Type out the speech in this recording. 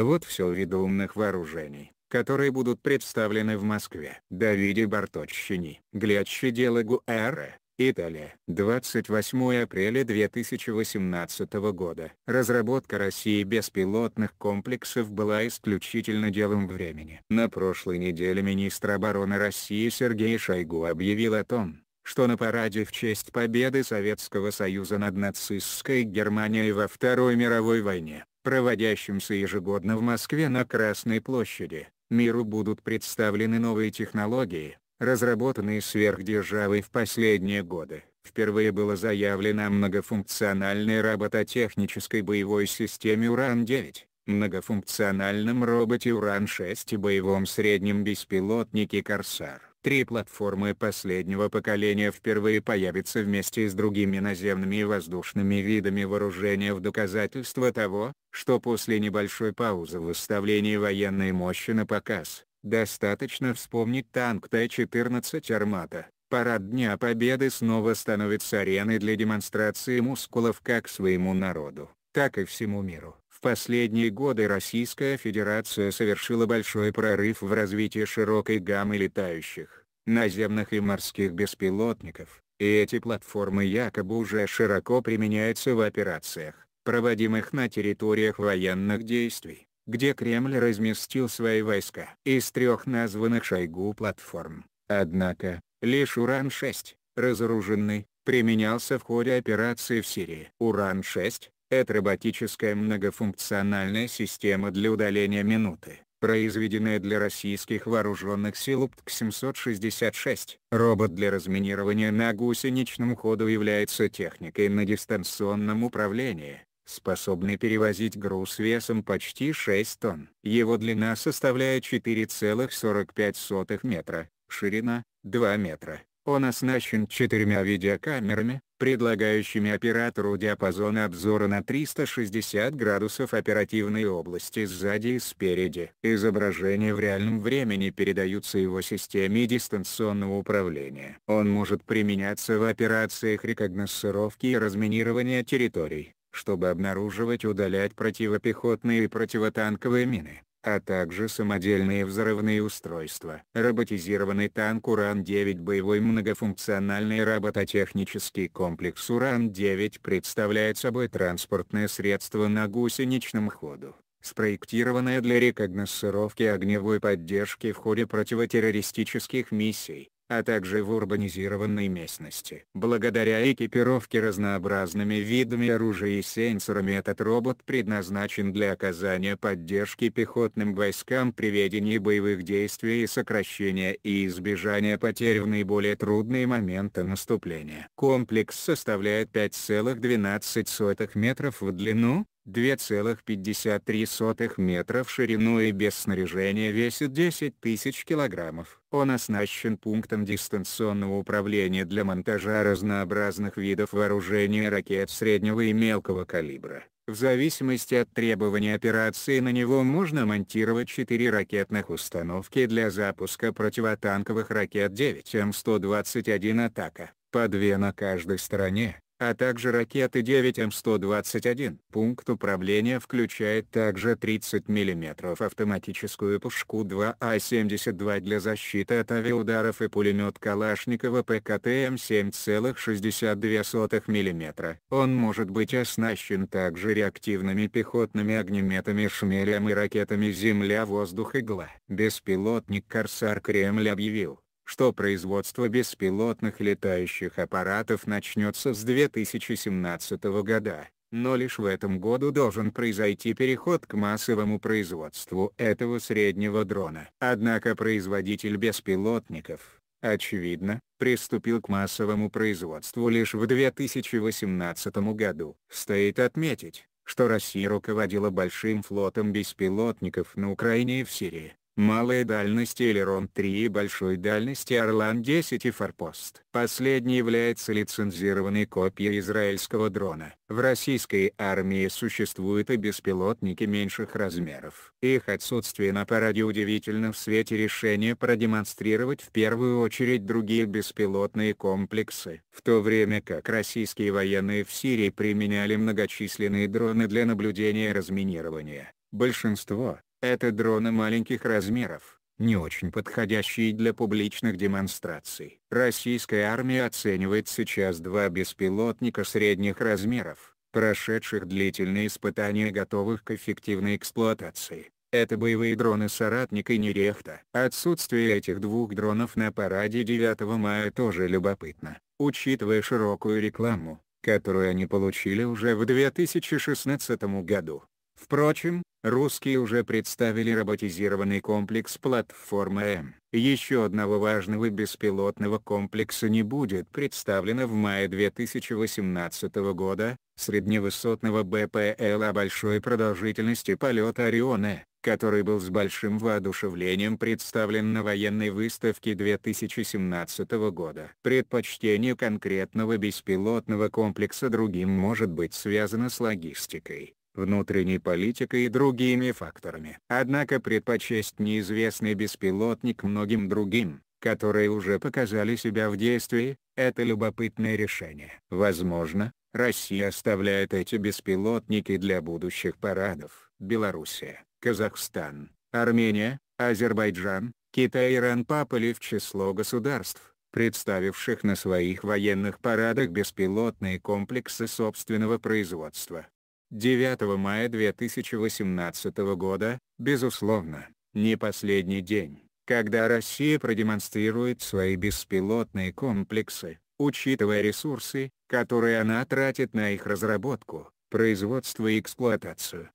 Вот все виды умных вооружений, которые будут представлены в Москве. Давиде Барточчини. Глячи дело Гуэра, Италия. 28 апреля 2018 года. Разработка России беспилотных комплексов была исключительно делом времени. На прошлой неделе министр обороны России Сергей Шойгу объявил о том, что на параде в честь победы Советского Союза над нацистской Германией во Второй мировой войне проводящемся ежегодно в Москве на Красной площади, миру будут представлены новые технологии, разработанные сверхдержавой в последние годы. Впервые было заявлено о многофункциональной робототехнической боевой системе «Уран-9», многофункциональном роботе «Уран-6» и боевом среднем беспилотнике «Корсар». Три платформы последнего поколения впервые появятся вместе с другими наземными и воздушными видами вооружения в доказательство того, что после небольшой паузы в выставлении военной мощи на показ, достаточно вспомнить танк Т-14 «Армата». Парад Дня Победы снова становится ареной для демонстрации мускулов как своему народу, так и всему миру. В последние годы Российская Федерация совершила большой прорыв в развитии широкой гаммы летающих, наземных и морских беспилотников, и эти платформы якобы уже широко применяются в операциях, проводимых на территориях военных действий, где Кремль разместил свои войска. Из трех названных Шойгу платформ, однако, лишь «Уран-6», разоруженный, применялся в ходе операции в Сирии. «Уран-6» Это роботическая многофункциональная система для удаления минуты, произведенная для российских вооруженных сил УПТК-766. Робот для разминирования на гусеничном ходу является техникой на дистанционном управлении, способный перевозить груз весом почти 6 тонн. Его длина составляет 4,45 метра, ширина — 2 метра. Он оснащен четырьмя видеокамерами, предлагающими оператору диапазон обзора на 360 градусов оперативной области сзади и спереди. Изображения в реальном времени передаются его системе дистанционного управления. Он может применяться в операциях рекогносцировки и разминирования территорий чтобы обнаруживать и удалять противопехотные и противотанковые мины а также самодельные взрывные устройства. Роботизированный танк «Уран-9» боевой многофункциональный робототехнический комплекс «Уран-9» представляет собой транспортное средство на гусеничном ходу спроектированное для рекогносцировки огневой поддержки в ходе противотеррористических миссий а также в урбанизированной местности. Благодаря экипировке разнообразными видами оружия и сенсорами этот робот предназначен для оказания поддержки пехотным войскам при ведении боевых действий и сокращения и избежания потерь в наиболее трудные моменты наступления. Комплекс составляет 5,12 метров в длину, 2,53 метра в ширину и без снаряжения весит 10 тысяч килограммов. Он оснащен пунктом дистанционного управления для монтажа разнообразных видов вооружения ракет среднего и мелкого калибра. В зависимости от требований операции на него можно монтировать 4 ракетных установки для запуска противотанковых ракет 9М121 «Атака», по 2 на каждой стороне а также ракеты 9М121. Пункт управления включает также 30 мм автоматическую пушку 2А72 а для защиты от авиаударов и пулемет Калашникова ПКТМ 7,62 мм. Он может быть оснащен также реактивными пехотными огнеметами «Шмелем» и ракетами «Земля-воздух-игла». Беспилотник «Корсар Кремль» объявил, что производство беспилотных летающих аппаратов начнется с 2017 года, но лишь в этом году должен произойти переход к массовому производству этого среднего дрона. Однако производитель беспилотников, очевидно, приступил к массовому производству лишь в 2018 году. Стоит отметить, что Россия руководила большим флотом беспилотников на Украине и в Сирии малой дальности Элерон-3 и большой дальности Орлан-10 и Форпост. Последний является лицензированной копией израильского дрона. В российской армии существуют и беспилотники меньших размеров. Их отсутствие на параде удивительно в свете решения продемонстрировать в первую очередь другие беспилотные комплексы. В то время как российские военные в Сирии применяли многочисленные дроны для наблюдения и разминирования, большинство, это дроны маленьких размеров, не очень подходящие для публичных демонстраций. Российская армия оценивает сейчас два беспилотника средних размеров, прошедших длительные испытания готовых к эффективной эксплуатации. Это боевые дроны «Соратник» и «Нерехта». Отсутствие этих двух дронов на параде 9 мая тоже любопытно, учитывая широкую рекламу, которую они получили уже в 2016 году. Впрочем, русские уже представили роботизированный комплекс платформы М. Еще одного важного беспилотного комплекса не будет представлено в мае 2018 года, средневысотного БПЛ о большой продолжительности полета Ориона, который был с большим воодушевлением представлен на военной выставке 2017 года. Предпочтение конкретного беспилотного комплекса другим может быть связано с логистикой внутренней политикой и другими факторами. Однако предпочесть неизвестный беспилотник многим другим, которые уже показали себя в действии, это любопытное решение. Возможно, Россия оставляет эти беспилотники для будущих парадов. Белоруссия, Казахстан, Армения, Азербайджан, Китай и Иран попали в число государств, представивших на своих военных парадах беспилотные комплексы собственного производства. 9 мая 2018 года, безусловно, не последний день, когда Россия продемонстрирует свои беспилотные комплексы, учитывая ресурсы, которые она тратит на их разработку, производство и эксплуатацию.